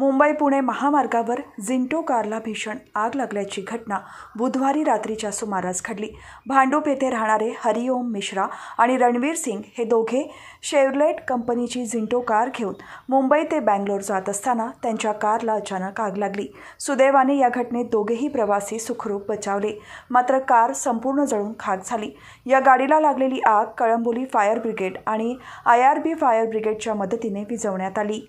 मुंबई पुणे महामार्गावर झिंटो कारला भीषण आग लागल्याची घटना बुधवारी रात्रीच्या सुमारास घडली भांडूप येथे राहणारे हरिओम मिश्रा आणि रणवीर सिंग हे दोघे शेवलेट कंपनीची झिंटो कार घेऊन मुंबई ते बँगलोर जात असताना त्यांच्या कारला अचानक आग लागली सुदैवाने या घटनेत दोघेही प्रवासी सुखरूप बचावले मात्र कार संपूर्ण जळून खाक झाली या गाडीला लागलेली आग कळंबोली फायर ब्रिगेड आणि आय आर बी फायर ब्रिगेडच्या मदतीने विझवण्यात आली